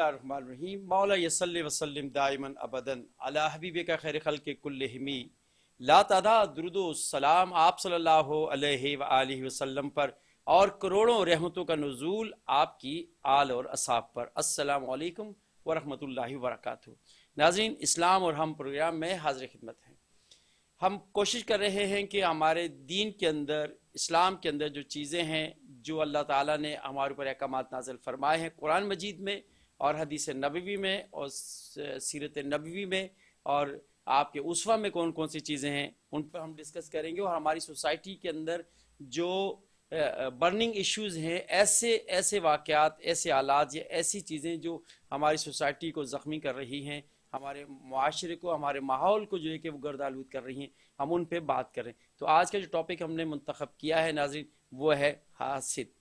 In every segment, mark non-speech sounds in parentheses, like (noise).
बसमीम मौला यसल वसलम दायमन अबदन अला हबीब का खैर खल के कुल हमी ला तदा दुरुदोसलाम आप सल्ला वसलम पर और करोड़ों रहमतों का नजूल आपकी आल और असाब पर असलकम वरहमल वर्क नाजीन इस्लाम और हम प्रोग्राम में हाजिर खिदमत हैं हम कोशिश कर रहे हैं कि हमारे दीन के अंदर इस्लाम के अंदर जो चीज़ें हैं जो अल्लाह ताला ने हमारे ऊपर अहकाम नाजल फरमाए हैं कुरान मजीद में और हदीस नबी में और सीरत नबी में और आपके उसवा में कौन कौन सी चीज़ें हैं उन पर हम डिस्कस करेंगे और हमारी सोसाइटी के अंदर जो बर्निंग इश्यूज हैं ऐसे ऐसे वाक़ात ऐसे आलात या ऐसी चीज़ें जो हमारी सोसाइटी को ज़ख्मी कर रही हैं हमारे माशरे को हमारे माहौल को जो है कि वो गर्द आलूद कर रही हैं हम उन पर बात करें तो आज का जो टॉपिक हमने मंतखब किया है नाजरीन वो है हासिद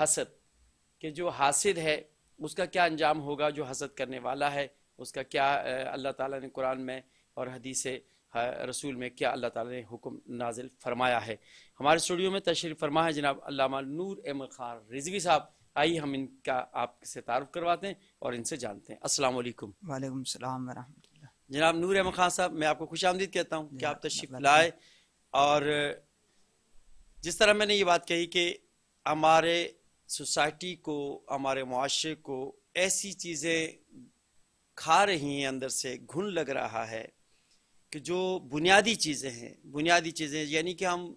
हसद के जो हासिद है उसका क्या अंजाम होगा जो हसद करने वाला है उसका क्या अल्लाह ताला ने कुरान में और हदीस रसूल में क्या अल्लाह ताला ने हुक्म नाजिल फरमाया है हमारे स्टूडियो में तशरीफ़ फरमा है जनाब अल्लामा नूर एम खान रिजवी साहब आइए हम इनका आपसे तारुफ करवाते हैं और इनसे जानते हैं असल वालेकुम जनाब नूर अहमद खान साहब मैं आपको खुश आमदीद कहता हूँ कि आप तशरीफ़ लाए और जिस तरह मैंने ये बात कही कि हमारे सोसाइटी को हमारे माशरे को ऐसी चीज़ें खा रही हैं अंदर से घुन लग रहा है कि जो बुनियादी चीज़ें हैं बुनियादी चीज़ें यानी कि हम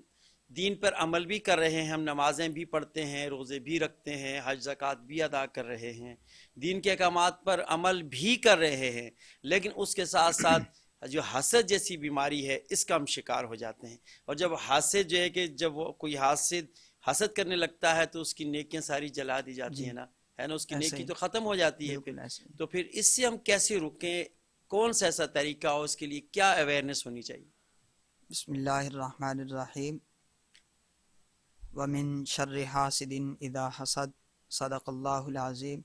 दीन पर अमल भी कर रहे हैं हम नमाजें भी पढ़ते हैं रोज़े भी रखते हैं हज जक़ात भी अदा कर रहे हैं दीन के अहकाम पर अमल भी कर रहे हैं लेकिन उसके साथ साथ (clears throat) जो हसद जैसी बीमारी है इसका हम शिकार हो जाते हैं और जब हादसे जो है कि जब कोई हादसे हसद करने लगता है तो उसकी नेकियां सारी जला दी जाती है ना है ना उसकी नेकी तो ख़त्म हो जाती है तो फिर इससे हम कैसे रुकें कौन सा ऐसा तरीका हो उसके लिए क्या अवेयरनेस होनी चाहिए बसमीम वमिन शर्र हासदिन इदा हसद सदक़ल्लाज़ीम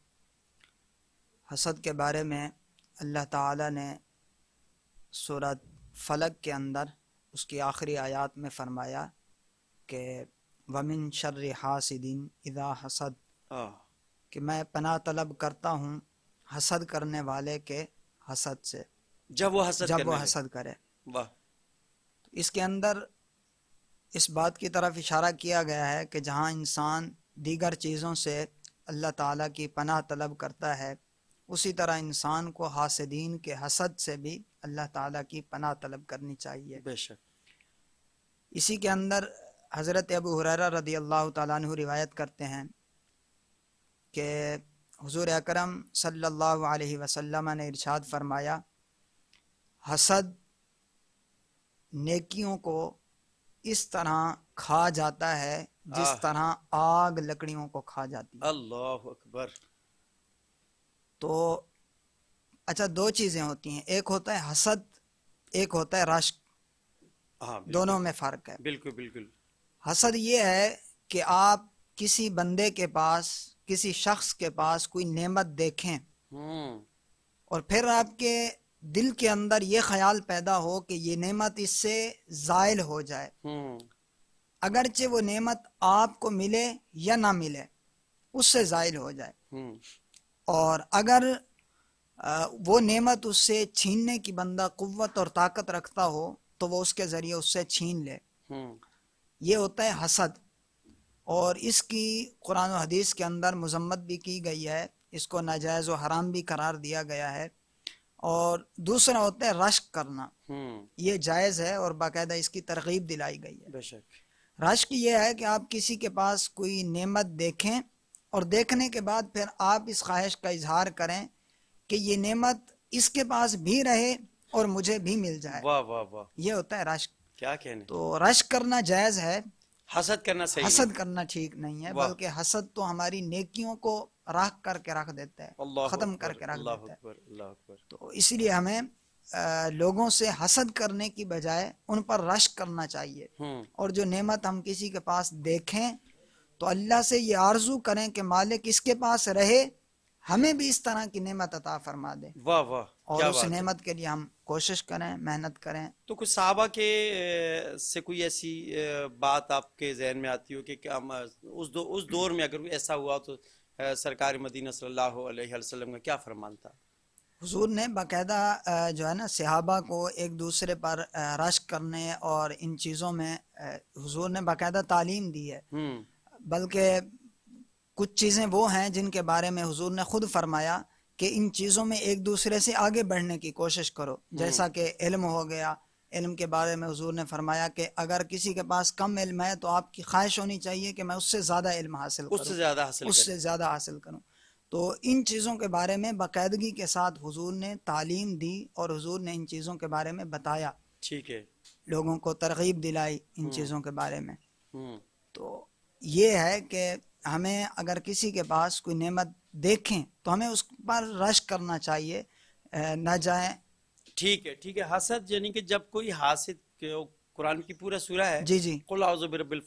हसद के बारे में अल्लाह ताला ने सूरत फलक के अंदर उसकी आखिरी आयत में फ़रमाया कि वमिन शर्र हासिदिन इदा हसद कि मैं पना तलब करता हूँ हसद करने वाले के हसद से जब वो हसद जब वो हसद करे वाह तो इसके अंदर इस बात की तरफ इशारा किया गया है कि जहाँ इंसान दीगर चीज़ों से अल्लाह ताला की पनाह तलब करता है उसी तरह इंसान को हासदीन के हसद से भी अल्लाह ताला की पनाह तलब करनी चाहिए बेशक इसी के अंदर हज़रत अबू हुर रदी अल्लाह तु रिवायत करते हैं कि हुजूर अकरम सल्लल्लाहु अलैहि वसल्लम ने इरशाद फरमाया हसद नेकियों को इस तरह खा जाता है जिस तरह आग लकड़ियों को खा जाती है अल्लाह अकबर तो अच्छा दो चीज़ें होती हैं एक होता है हसद एक होता है रश्क हाँ, दोनों में फ़र्क है बिल्कुल बिल्कुल हसद हाँ ये है कि आप किसी बंदे के पास किसी शख्स के पास कोई नेमत देखें हम्म। और फिर आपके दिल के अंदर ये ख्याल पैदा हो कि ये नेमत इससे जायल हो जाए हम्म। अगरचे वो नेमत आपको मिले या ना मिले उससे जायल हो जाए हम्म। और अगर वो नेमत उससे छीनने की बंदा कुत और ताकत रखता हो तो वो उसके ज़रिए उससे छीन ले ये होता है हसद और इसकी कुरान और हदीस के अंदर मजम्मत भी की गई है इसको नाजायज़ और हराम भी करार दिया गया है और दूसरा होता है रश्क करना हम्म। ये जायज़ है और बाकायदा इसकी तरगीब दिलाई गई है रश्क ये है कि आप किसी के पास कोई नेमत देखें और देखने के बाद फिर आप इस ख्वाहिश का इजहार करें कि ये नेमत इसके पास भी रहे और मुझे भी मिल जाए वाह वाह वाह ये होता है रश्क क्या कहने तो रश करना जायज है हसद करना सही हसद करना ठीक नहीं है बल्कि हसद तो हमारी नेकियों को राख करके रख देता है खत्म करके रख देता है तो इसलिए हमें आ, लोगों से हसद करने की बजाय उन पर रश करना चाहिए हम्म। और जो नेमत हम किसी के पास देखें तो अल्लाह से ये आरजू करें कि मालिक इसके पास रहे हमें भी इस तरह की नेमत अता फरमा दे वाह वाह और उस नेमत के लिए हम कोशिश करें मेहनत करें तो कुछ साहबा के से कोई ऐसी बात आपके जहन में आती हो कि हम उस दो, उस दौर में अगर ऐसा हुआ तो सरकार मदीना सल्लल्लाहु अलैहि वसल्लम का क्या फरमान था हुजूर ने बाकायदा जो है ना सहाबा को एक दूसरे पर रश करने और इन चीज़ों में हुजूर ने बाकायदा तालीम दी है हम्म। बल्कि कुछ चीज़ें वो हैं जिनके बारे में हुजूर ने खुद फरमाया कि इन चीज़ों में एक दूसरे से आगे बढ़ने की कोशिश करो हम्म। जैसा कि इल्म हो गया इल्म के बारे में हजूर ने फरमाया कि अगर किसी के पास कम इल्म है तो आपकी ख्वाहिश होनी चाहिए कि मैं उससे ज़्यादा इल्म हासिल उससे ज़्यादा हासिल उससे ज़्यादा हासिल करूँ तो इन चीज़ों के बारे में बाकायदगी के साथ हुजूर ने तालीम दी और हुजूर ने इन चीज़ों के बारे में बताया ठीक है लोगों को तरगीब दिलाई इन हम्म। चीज़ों के बारे में हम्म। तो ये है कि हमें अगर किसी के पास कोई नेमत देखें तो हमें उस पर रश करना चाहिए ना जाए ठीक है ठीक है हसद यानी कि जब कोई हासिद कुरान की पूरा सूरा है जी जी कुल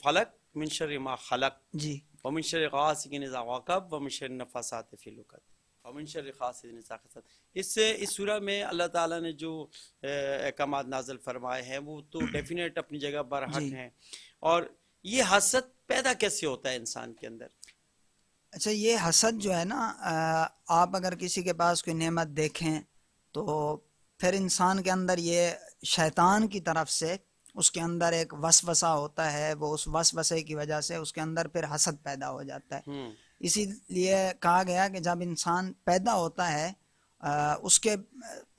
फलक मिनशर मा खलक जी वमिनशर वमिनशर नफासात फिलुकत वमिनशर इससे इस सूरह में अल्लाह ताला ने जो अहकाम नाजल फरमाए हैं वो तो (clears throat) डेफिनेट अपनी जगह बरहक हैं और ये हसद पैदा कैसे होता है इंसान के अंदर अच्छा ये हसद जो है ना आप अगर किसी के पास कोई नेमत देखें तो फिर इंसान के अंदर ये शैतान की तरफ से उसके अंदर एक वसवसा होता है वो उस वसवसे की वजह से उसके अंदर फिर हसद पैदा हो जाता है हम्म। इसीलिए कहा गया कि जब इंसान पैदा होता है उसके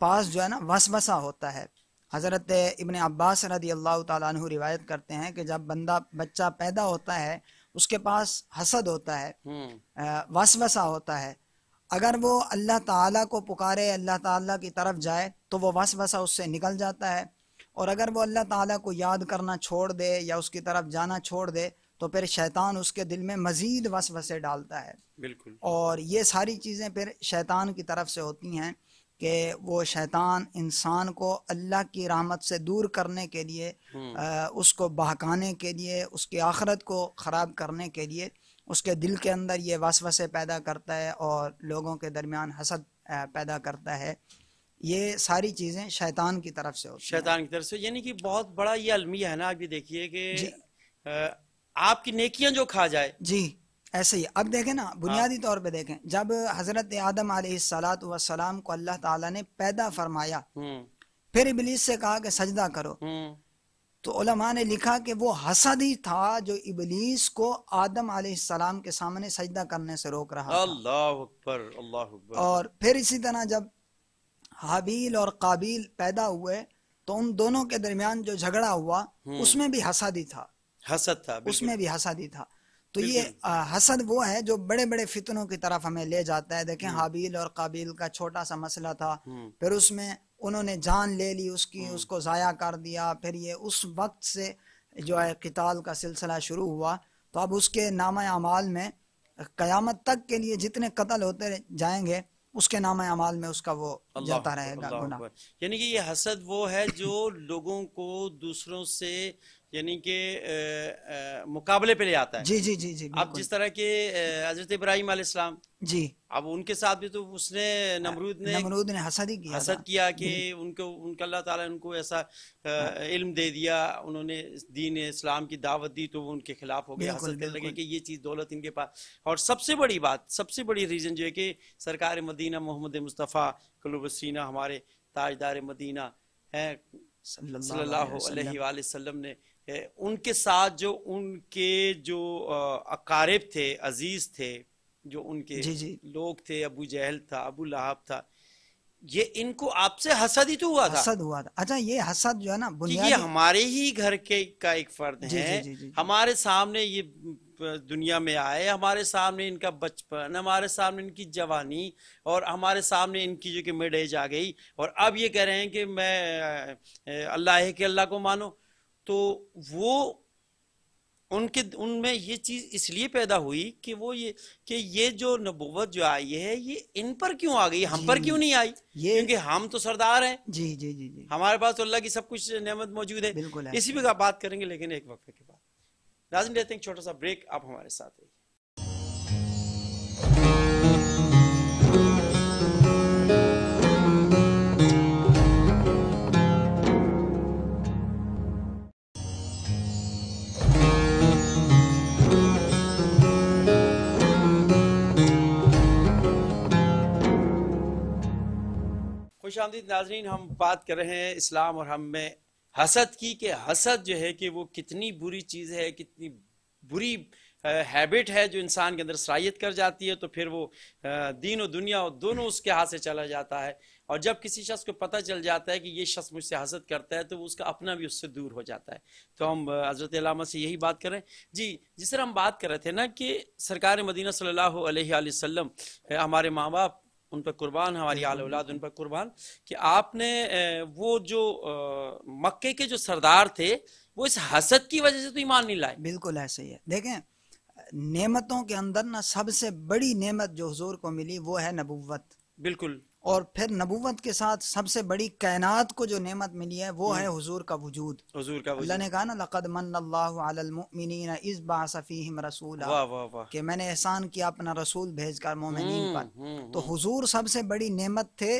पास जो है ना वसवसा होता है हज़रत इबन अब्बास रदी अल्लाह तु रिवायत करते हैं कि जब बंदा बच्चा पैदा होता है उसके पास हसद होता है हम्म। वसवसा होता है अगर वो अल्लाह ताला को पुकारे अल्लाह ताला की तरफ जाए तो वो वसवसा उससे निकल जाता है और अगर वो अल्लाह ताला को याद करना छोड़ दे या उसकी तरफ जाना छोड़ दे तो फिर शैतान उसके दिल में मज़ीद वसवसे डालता है बिल्कुल और ये सारी चीज़ें फिर शैतान की तरफ से होती हैं कि वो शैतान इंसान को अल्लाह की रहमत से दूर करने के लिए आ, हम्म। उसको बहकाने के लिए उसकी आखरत को ख़राब करने के लिए उसके दिल के अंदर ये वसवसे पैदा करता है और लोगों के दरमियान हसद पैदा करता है ये सारी चीज़ें शैतान की तरफ से होती शैतान की तरफ से यानी कि बहुत बड़ा ये अलमिया है ना आप ये देखिए कि आपकी नेकियां जो खा जाए जी ऐसे ही अब देखें ना हाँ। बुनियादी तौर पे देखें जब हजरत आदम सलात सलाम को अल्लाह ताला ने पैदा फरमाया फिर इबलीस से कहा कि सजदा करो तो उलमा ने लिखा कि वो हसद ही था जो इबलीस को आदम सलाम के सामने सजदा करने से रोक रहा अल्लाह अकबर अल्लाह अकबर और फिर इसी तरह जब हाबील और काबिल पैदा हुए तो उन दोनों के दरमियान जो झगड़ा हुआ उसमें भी हसद ही था हसद था उसमें भी हसद ही था तो ये हसद वो है जो बड़े बड़े फितनों की तरफ हमें ले जाता है देखें हम्म। हाबील और काबिल का छोटा सा मसला था हम्म। फिर उसमें उन्होंने जान ले ली उसकी हम्म। उसको ज़ाया कर दिया फिर ये उस वक्त से जो है किताल का सिलसिला शुरू हुआ तो अब उसके नाम अमाल में क़यामत तक के लिए जितने कत्ल होते जाएंगे उसके नाम अमाल में उसका वो जाता रहेगा यानी कि ये हसद वो है जो लोगों को दूसरों से यानी कि मुकाबले पे ले आता है जी जी जी जी अब जिस तरह के हजरत इब्राहिम आसलाम जी अब उनके साथ भी तो उसने नमरूद ने नमरूद ने हसद ही किया हसद किया कि उनको उनका अल्लाह ताला उनको ऐसा हाँ। इल्म दे दिया उन्होंने दीन इस्लाम की दावत दी तो वो उनके खिलाफ हो गया हसद करने लगे कि ये चीज़ दौलत इनके पास और सबसे बड़ी बात सबसे बड़ी रीज़न जो है कि सरकार मदीना मोहम्मद मुस्तफ़ा कलुबसीना हमारे ताजदार मदीना है सल्लल्लाहु अलैहि वसल्लम ने उनके साथ जो उनके जो अकारिब थे अजीज थे जो उनके जी जी। लोग थे अबू जहल था अबू लहाब था ये इनको आपसे हसद ही तो हुआ था हसद हुआ था अच्छा ये हसद जो है ना कि ये हमारे ही घर के का एक फर्द जी, है जी, जी, जी, हमारे सामने ये दुनिया में आए हमारे सामने इनका बचपन हमारे सामने इनकी जवानी और हमारे सामने इनकी जो कि मिड एज आ गई और अब ये कह रहे हैं कि मैं अल्लाह है कि अल्लाह को मानो तो वो उनके उनमें ये चीज इसलिए पैदा हुई कि वो ये कि ये जो नबूवत जो आई है ये इन पर क्यों आ गई हम पर क्यों नहीं आई क्योंकि हम तो सरदार हैं जी जी जी जी हमारे पास तो अल्लाह की सब कुछ नेमत मौजूद है इसी पे बात करेंगे लेकिन एक वक्त के बाद नाजिन लेते हैं छोटा सा ब्रेक आप हमारे साथ रहिए खुशामदीद नाजरीन हम बात कर रहे हैं इस्लाम और हम में हसद की कि हसद जो है कि वो कितनी बुरी चीज़ है कितनी बुरी हैबिट है जो इंसान के अंदर सराहियत कर जाती है तो फिर वो दीन और दुनिया और दोनों उसके हाथ से चला जाता है और जब किसी शख्स को पता चल जाता है कि ये शख्स मुझसे हसद करता है तो उसका अपना भी उससे दूर हो जाता है तो हम हज़रत लामा से यही बात करें जी जिस तरह हम बात कर रहे थे ना कि सरकार मदीना सल्लल्लाहु अलैहि वसल्लम हमारे माँ बाप उन पर कुर्बान हमारी आल औलाद उन पर कुर्बान कि आपने वो जो मक्के के जो सरदार थे वो इस हसद की वजह से तो ईमान नहीं लाए बिल्कुल ऐसे ही है देखें नेमतों के अंदर ना सबसे बड़ी नेमत जो हजूर को मिली वो है नबुवत बिल्कुल और फिर नबूवत के साथ सबसे बड़ी कायनात को जो नेमत मिली है वो हम्म। है हुजूर का वजूद हुजूर का वजूद ने कहा ना लक़द मन्नल्लाहु इस बासफ़ीहिम रसूला कि मैंने एहसान किया अपना रसूल भेजकर मोमिनीन हम्म, पर हम्म, तो हुजूर सबसे बड़ी नेमत थे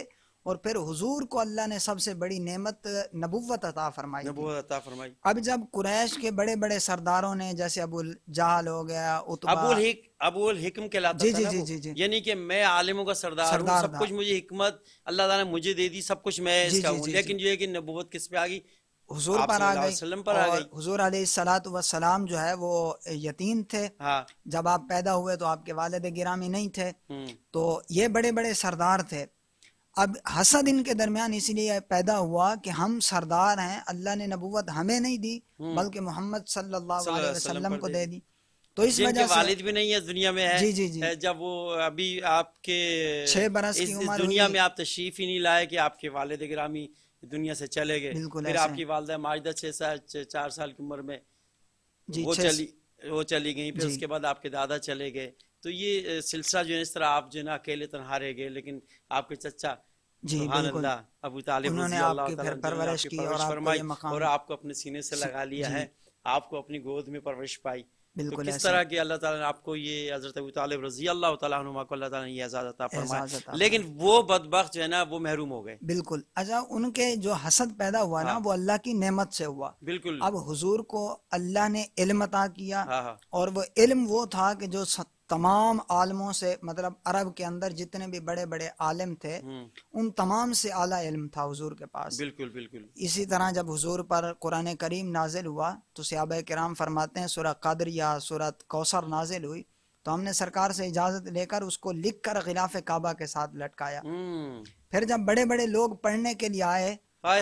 और फिर हुजूर को अल्लाह ने सबसे बड़ी नेमत नबुवत अता फरमाई नबुवत फरमाई अब जब कुरैश के बड़े बड़े सरदारों ने जैसे अबुल जहाल हो गया अबुल हिक, अबुल हिकम कहलाता जी, जी, जी, जी, जी यानी कि मैं आलिमों का सरदार, सरदार सब कुछ मुझे हिकमत अल्लाह ताला ने मुझे दे दी सब कुछ मैं इसका हूँ लेकिन जो है कि नबुवत किस पे आ गई हुजूर पर आ गई पर और हुजूर सलाम जो है वो यतीम थे हाँ। जब आप पैदा हुए तो आपके वालद गिरामी नहीं थे हम्म। तो ये बड़े बड़े सरदार थे अब हसद इनके दरमियान इसीलिए पैदा हुआ कि हम सरदार हैं अल्लाह ने नबूवत हमें नहीं दी हम्म। बल्कि मोहम्मद सल्लल्लाहु अलैहि वसल्लम को दे दी तो इस वजह से वालिद भी नहीं है दुनिया में है जी जी जी जब वो अभी आपके छह बरस की उम्र दुनिया में आप तशरीफ ही नहीं लाए कि आपके वालिद ग्रामी दुनिया से चले गए फिर आपकी वालदा माजदा छह साल चार साल की उम्र में वो चली वो चली गई फिर उसके बाद आपके दादा चले गए तो ये सिलसिला जो है इस तरह आप जो ना अकेले तनहा तो रह गए लेकिन आपके चचा जी अबू तालिब उन्होंने आपकी फिर परवरिश की और आपको और आपको अपने सीने से लगा लिया है आपको अपनी गोद में परवरिश पाई तो बिल्कुल तो किस तरह की अल्लाह ताला ने आपको ये हजरत अबू तालिब रजी अल्लाह तला को अल्लाह ताला ने ये आज़ाद अता फरमाया लेकिन वो बदबख्त जो है ना वो महरूम हो गए बिल्कुल अच्छा उनके जो हसद पैदा हुआ ना हाँ। वो अल्लाह की नेमत से हुआ बिल्कुल अब हुजूर को अल्लाह ने इल्म अता किया हाँ, हाँ। और वो इल्म वो था कि जो तमाम आलमों से मतलब अरब के अंदर जितने भी बड़े बड़े आलम थे हम्म। उन तमाम से आला इल्म था हुजूर के पास बिल्कुल बिल्कुल इसी तरह जब हुजूर पर कुरान करीम नाजिल हुआ तो सियाब कराम फरमाते हैं सूरह कदर या सूरत कौसर नाजिल हुई तो हमने सरकार से इजाज़त लेकर उसको लिख कर खिलाफ काबा के साथ लटकाया हम्म। फिर जब बड़े बड़े लोग पढ़ने के लिए आए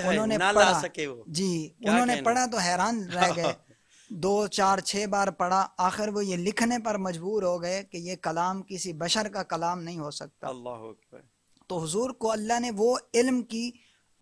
उन्होंने पढ़ा सके वो। जी उन्होंने पढ़ा तो हैरान रह गए (laughs) दो चार छः बार पढ़ा आखिर वो ये लिखने पर मजबूर हो गए कि ये कलाम किसी बशर का कलाम नहीं हो सकता अल्लाह तो हजूर को अल्लाह ने वो इल्म की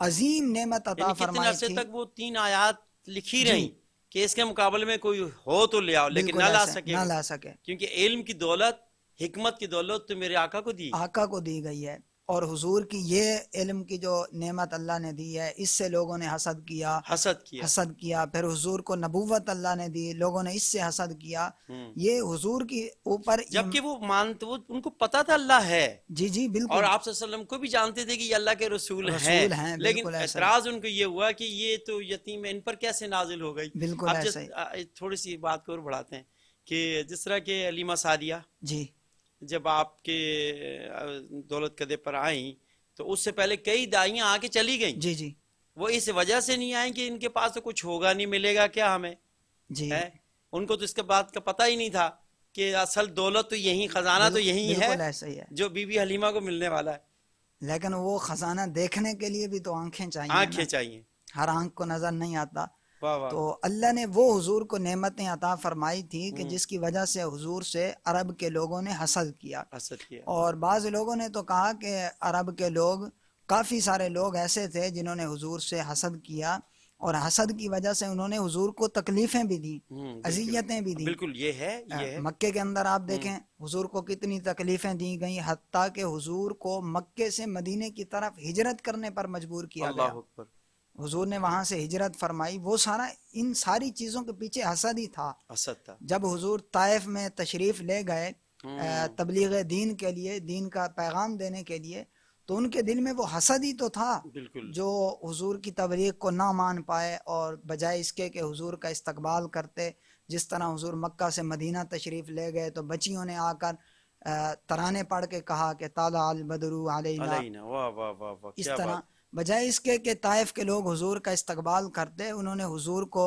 अजीम नेमत अता फरमाई थी तक वो तीन आयात लिखी रही कि इसके मुकाबले में कोई हो तो ले आओ लेकिन ना ला सके ना ला सके क्योंकि इल्म की दौलत हिकमत की दौलत तो मेरे आका को दी आका को दी गई है और हुजूर की ये इल्म की जो नेमत अल्लाह ने दी है इससे लोगों ने हसद किया हसद किया हसद किया फिर हुजूर को नबूवत अल्लाह ने दी लोगों ने इससे हसद किया हम्म। ये हुजूर की ऊपर जबकि वो मानते वो उनको पता था अल्लाह है जी जी बिल्कुल और आप को भी जानते थे कि अल्लाह के रसूल, रसूल हैं है, लेकिन ऐतराज उनको ये हुआ की ये तो यतीम इन पर कैसे नाजिल हो गई बिल्कुल थोड़ी सी बात को और बढ़ाते हैं कि जिस तरह के अलीमा सादिया जी जब आपके दौलत कदे पर आई तो उससे पहले कई दाइया आके चली गई जी जी वो इस वजह से नहीं आए कि इनके पास तो कुछ होगा नहीं मिलेगा क्या हमें जी है उनको तो इसके बात का पता ही नहीं था कि असल दौलत तो यही खजाना तो यही है, है जो बीबी हलीमा को मिलने वाला है लेकिन वो खजाना देखने के लिए भी तो आंखें चाहिए आंखें चाहिए हर आंख को नजर नहीं आता तो अल्लाह ने वो हजूर को नमतें अता फरमाई थी कि हम्म। जिसकी वजह से हजूर से अरब के लोगों ने हसद किया हसद किया और बाज़ लोगों ने तो कहा कि अरब के लोग काफ़ी सारे लोग ऐसे थे जिन्होंने हजूर से हसद किया और हसद की वजह से उन्होंने हुजूर को तकलीफें भी दी हम्म, अजियतें भी दी बिल्कुल ये है ये मक्के के अंदर आप हम्म। देखें हुजूर को कितनी तकलीफें दी गई हती के हुजूर को मक्के से मदीने की तरफ हिजरत करने पर मजबूर किया गया हुजूर ने वहां से हिजरत फरमाई वो सारा इन सारी चीज़ों के पीछे हसद ही था हसद था जब हुजूर ताइफ में तशरीफ़ ले गए हम्म। तबलीग दीन के लिए दीन का पैगाम देने के लिए तो उनके दिल में वो हसद ही तो था जो हुजूर की तबलीग को ना मान पाए और बजाय इसके के हुजूर का इस्तकबाल करते जिस तरह हुजूर मक्का से मदीना तशरीफ़ ले गए तो बच्चियों ने आकर तराने पढ़ के कहा कि ताला अल बदरू इस तरह बजाय इसके कि ताइफ के लोग हुजूर का इस्तकबाल करते उन्होंने हुजूर को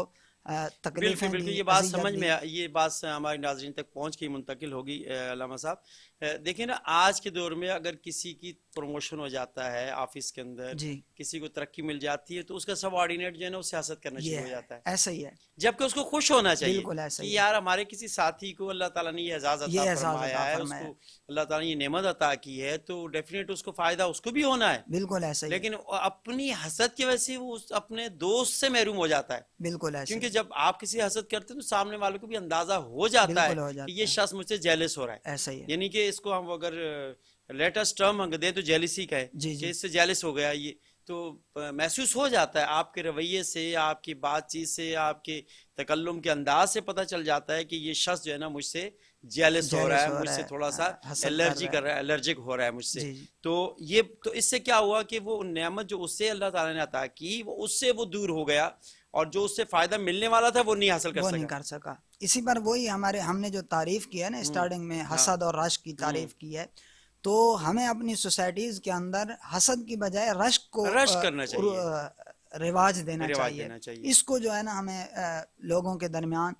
तकलीफ बिल्कुल ये बात समझ में ये बात हमारे नाजरन तक पहुँच के मुंतकिल होगी साहब देखिए ना आज के दौर में अगर किसी की प्रमोशन हो जाता है ऑफिस के अंदर किसी को तरक्की मिल जाती है तो उसका सब ऑर्डिनेट जो है ना वो सियासत करना शुरू हो जाता है ऐसा ही है जबकि उसको खुश होना चाहिए ऐसा कि यार हमारे किसी साथी को अल्लाह ताला ने ये एजाज अता फरमाया है उसको अल्लाह ताला ने ये नेमत अता की है तो डेफिनेट उसको फायदा उसको भी होना है बिल्कुल ऐसा लेकिन अपनी हसद की वजह से वो अपने दोस्त से महरूम हो जाता है बिल्कुल ऐसा क्योंकि जब आप किसी हसद करते हैं तो सामने वाले को भी अंदाजा हो जाता है ये शख्स मुझसे जेलस हो रहा है ऐसा ही यानी कि इसको हम अगर लेटेस्ट टर्म हम दे तो जेलिसी का है जी, जी। इससे जेलिस हो गया ये तो महसूस हो जाता है आपके रवैये से आपकी बातचीत से आपके तकल्लुम के अंदाज से पता चल जाता है कि ये शख्स जो है ना मुझसे जेलिस हाँ, हो रहा है मुझसे थोड़ा सा एलर्जी कर रहा है एलर्जिक हो रहा है मुझसे तो ये तो इससे क्या हुआ कि वो नियामत जो उससे अल्लाह ताला ने अता की वो उससे वो दूर हो गया और जो उससे फायदा मिलने वाला था वो नहीं हासिल कर सका इसी पर वही हमारे हमने जो तारीफ़ की है ना स्टार्टिंग हम्म। में हाँ। हसद और रश्क की हम्म। तारीफ़ की है तो हमें अपनी सोसाइटीज़ के अंदर हसद की बजाय रश्क को रश्क करना चाहिए रिवाज देना, चाहिए।, चाहिए इसको जो है ना हमें लोगों के दरमियान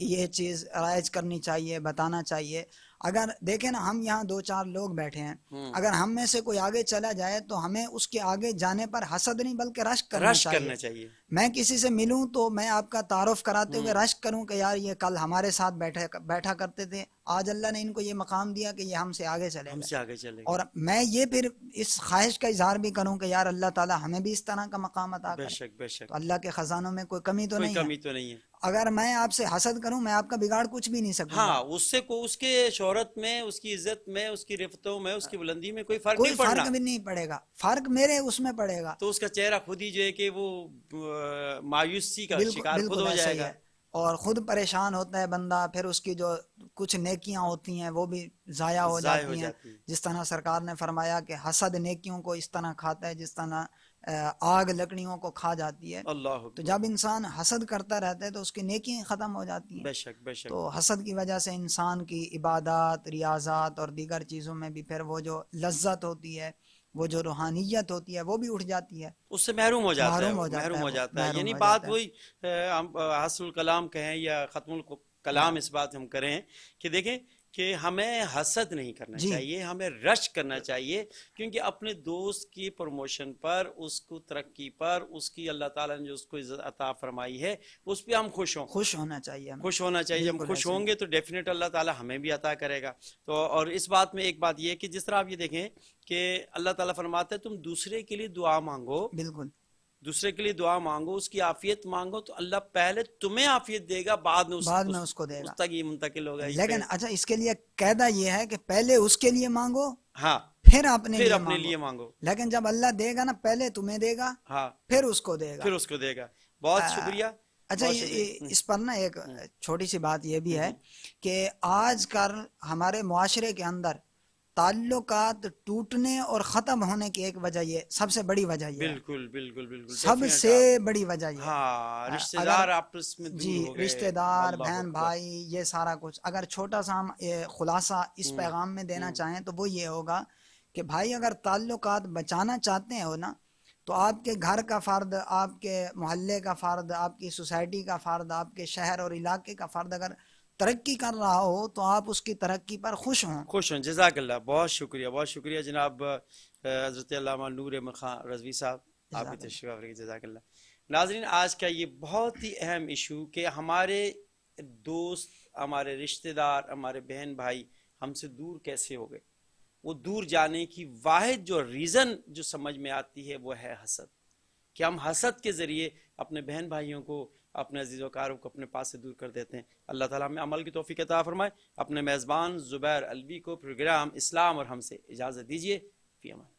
ये चीज़ राइज करनी चाहिए बताना चाहिए अगर देखें ना हम यहाँ दो चार लोग बैठे हैं हम्म। अगर हम में से कोई आगे चला जाए तो हमें उसके आगे जाने पर हसद नहीं बल्कि रश करना रश चाहिए, करना चाहिए। मैं किसी से मिलूं तो मैं आपका तारफ़ कराते हुए हम्म। रश करूं कि यार ये कल हमारे साथ बैठा बैठा करते थे आज अल्लाह ने इनको ये मकाम दिया कि ये हमसे आगे चले हमसे आगे चले और मैं ये फिर इस ख्वाहिश का इजहार भी करूं कि यार अल्लाह ताला हमें भी इस तरह का मकाम अता बेशक, बेशक। तो अल्लाह के खजानों में कोई कमी तो कोई नहीं कमी तो नहीं है अगर मैं आपसे हसद करूं मैं आपका बिगाड़ कुछ भी नहीं सकता हाँ उससे को उसके शोहरत में उसकी इज्जत में उसकी रिफ्तों में उसकी बुलंदी में कोई फर्क कोई फर्क भी नहीं पड़ेगा फर्क मेरे उसमें पड़ेगा तो उसका चेहरा खुद ही जो है कि वो मायूसी का शिकार खुद हो जाएगा और खुद परेशान होता है बंदा फिर उसकी जो कुछ नेकियां होती हैं वो भी जाया हो जाती, जाती हैं है। जिस तरह सरकार ने फरमाया कि हसद नेकियों को इस तरह खाता है जिस तरह आग लकड़ियों को खा जाती है तो जब इंसान हसद करता रहता है तो उसकी नेकियां खत्म हो जाती हैं बेशक बेशक तो हसद की वजह से इंसान की इबादत रियाजात और दीगर चीज़ों में भी फिर वो जो लज्जत होती है वो जो रूहानियत होती है वो भी उठ जाती है उससे महरूम हो जाता है महरूम हो जाता है यानी बात वही हम हासिल कलाम कहें या खत्म कलाम इस बात हम करें कि देखें कि हमें हसद नहीं करना चाहिए हमें रश करना चाहिए क्योंकि अपने दोस्त की प्रमोशन पर उसको तरक्की पर उसकी अल्लाह ताला ने जो उसको इज्जत अता फरमाई है उस पर हम खुश हों खुश होना चाहिए खुश होना चाहिए जब खुश होंगे तो डेफिनेट अल्लाह ताला हमें भी अता करेगा तो और इस बात में एक बात यह कि जिस तरह आप ये देखें कि अल्लाह ताला फरमाते तुम दूसरे के लिए दुआ मांगो बिल्कुल दूसरे के लिए दुआ मांगो उसकी आफियत मांगो तो अल्लाह पहले तुम्हें आफियत देगा बाद में उस, बाद में उसको देगा ये मुंतकिल होगा लेकिन अच्छा इसके लिए कैदा ये है कि पहले उसके लिए मांगो हाँ फिर अपने फिर लिए अपने लिए मांगो लेकिन जब अल्लाह देगा ना पहले तुम्हें देगा हाँ फिर उसको देगा फिर उसको देगा बहुत शुक्रिया अच्छा ये इस पर ना एक हम्म। छोटी सी बात ये भी है हम्म। कि आज कल हमारे माशरे के अंदर ताल्लुकात टूटने और ख़त्म होने की एक वजह ये सबसे बड़ी वजह ये बिल्कुल बिल्कुल बिल्कुल सबसे बड़ी वजह ये हाँ, रिश्तेदार आपस में जी रिश्तेदार बहन भाई ये सारा कुछ अगर छोटा सा हम खुलासा इस हम्म, पैगाम में देना हम्म। चाहें तो वो ये होगा कि भाई अगर ताल्लुकात बचाना चाहते हो ना तो आपके घर का फ़र्द आपके मोहल्ले का फ़र्द आपकी सोसाइटी का फ़र्द आपके शहर और इलाके का फ़र्द अगर तरक्की कर रहा हो तो आप उसकी तरक्की पर खुश हों खुश हों जजाकल्ला बहुत शुक्रिया बहुत शुक्रिया जनाब हज़रत नूर अहमद खान रजवी साहब आपकी तशरीफ जजाकल्ला नाजरीन आज का ये बहुत ही अहम इशू कि हमारे दोस्त हमारे रिश्तेदार हमारे बहन भाई हमसे दूर कैसे हो गए वो दूर जाने की वाद जो रीज़न जो समझ में आती है वो है हसद कि हम हसद के ज़रिए अपने बहन भाइयों को अपने अजीज़ वकार को अपने पास से दूर कर देते हैं अल्लाह ताला हमें अमल की तोफ़ी अता फरमाए अपने मेज़बान ज़ुबैर अलवी को प्रोग्राम इस्लाम और हमसे इजाज़त दीजिए फ़ी अमन